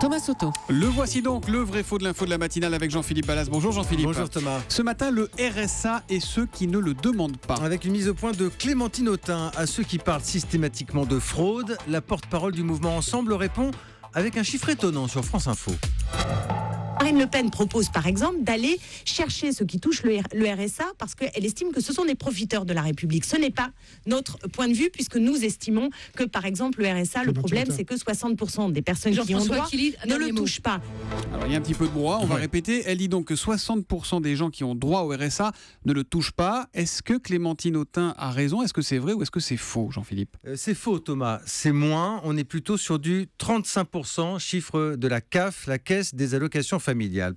Thomas Soto. Le voici donc, le vrai faux de l'info de la matinale avec Jean-Philippe Ballas. Bonjour Jean-Philippe. Bonjour Thomas. Ce matin, le RSA et ceux qui ne le demandent pas. Avec une mise au point de Clémentine Autain à ceux qui parlent systématiquement de fraude, la porte-parole du mouvement Ensemble répond avec un chiffre étonnant sur France Info. Marine Le Pen propose par exemple d'aller chercher ce qui touche le, RSA parce qu'elle estime que ce sont des profiteurs de la République. Ce n'est pas notre point de vue puisque nous estimons que par exemple le RSA, le problème c'est que 60% des personnes qui ont droit ne le touchent pas. Alors il y a un petit peu de brouhaha, on va répéter. Elle dit donc que 60% des gens qui ont droit au RSA ne le touchent pas. Est-ce que Clémentine Autain a raison Est-ce que c'est vrai ou est-ce que c'est faux, Jean-Philippe euh, C'est faux, Thomas. C'est moins. On est plutôt sur du 35%, chiffre de la CAF, la Caisse des allocations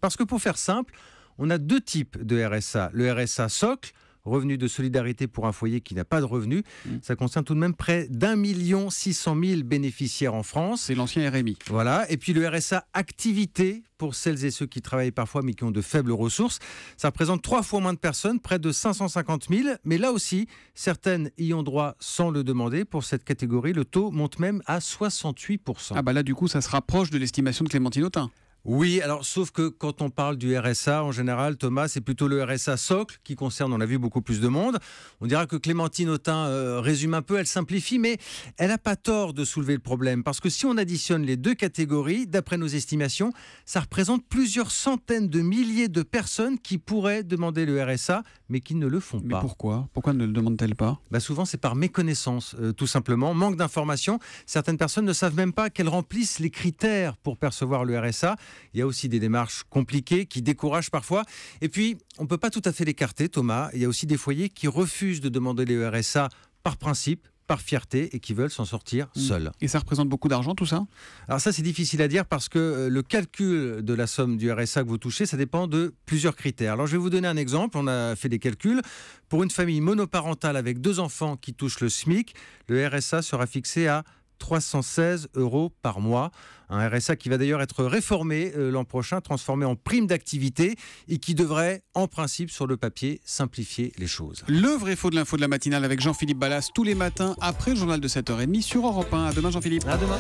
parce que pour faire simple, on a deux types de RSA. Le RSA socle, revenu de solidarité pour un foyer qui n'a pas de revenu. Mm. Ça concerne tout de même près d'un million six cent mille bénéficiaires en France. C'est l'ancien RMI. Voilà. Et puis le RSA activité pour celles et ceux qui travaillent parfois mais qui ont de faibles ressources. Ça représente trois fois moins de personnes, près de 550 000. Mais là aussi, certaines y ont droit sans le demander. Pour cette catégorie, le taux monte même à 68 Ah bah là, du coup, ça se rapproche de l'estimation de Clémentine Autain. Oui, alors sauf que quand on parle du RSA, en général, Thomas, c'est plutôt le RSA socle qui concerne, on l'a vu, beaucoup plus de monde. On dira que Clémentine Autain euh, résume un peu, elle simplifie, mais elle n'a pas tort de soulever le problème, parce que si on additionne les deux catégories, d'après nos estimations, ça représente plusieurs centaines de milliers de personnes qui pourraient demander le RSA, mais qui ne le font pas. Mais pourquoi Pourquoi ne le demandent-elles pas bah Souvent, c'est par méconnaissance, euh, tout simplement, manque d'informations. Certaines personnes ne savent même pas qu'elles remplissent les critères pour percevoir le RSA. Il y a aussi des démarches compliquées qui découragent parfois. Et puis, on ne peut pas tout à fait l'écarter, Thomas. Il y a aussi des foyers qui refusent de demander les e RSA par principe, par fierté et qui veulent s'en sortir mm. seuls. Et ça représente beaucoup d'argent tout ça Alors ça c'est difficile à dire parce que euh, le calcul de la somme du e RSA que vous touchez, ça dépend de plusieurs critères. Alors je vais vous donner un exemple, on a fait des calculs. Pour une famille monoparentale avec deux enfants qui touchent le SMIC, le e RSA sera fixé à 316 euros par mois. Un RSA qui va d'ailleurs être réformé euh, l'an prochain, transformé en prime d'activité et qui devrait, en principe, sur le papier, simplifier les choses. Le vrai faux de l'info de la matinale avec Jean-Philippe Ballas tous les matins après le journal de 7h30 sur Europe 1. À demain, Jean-Philippe. À demain.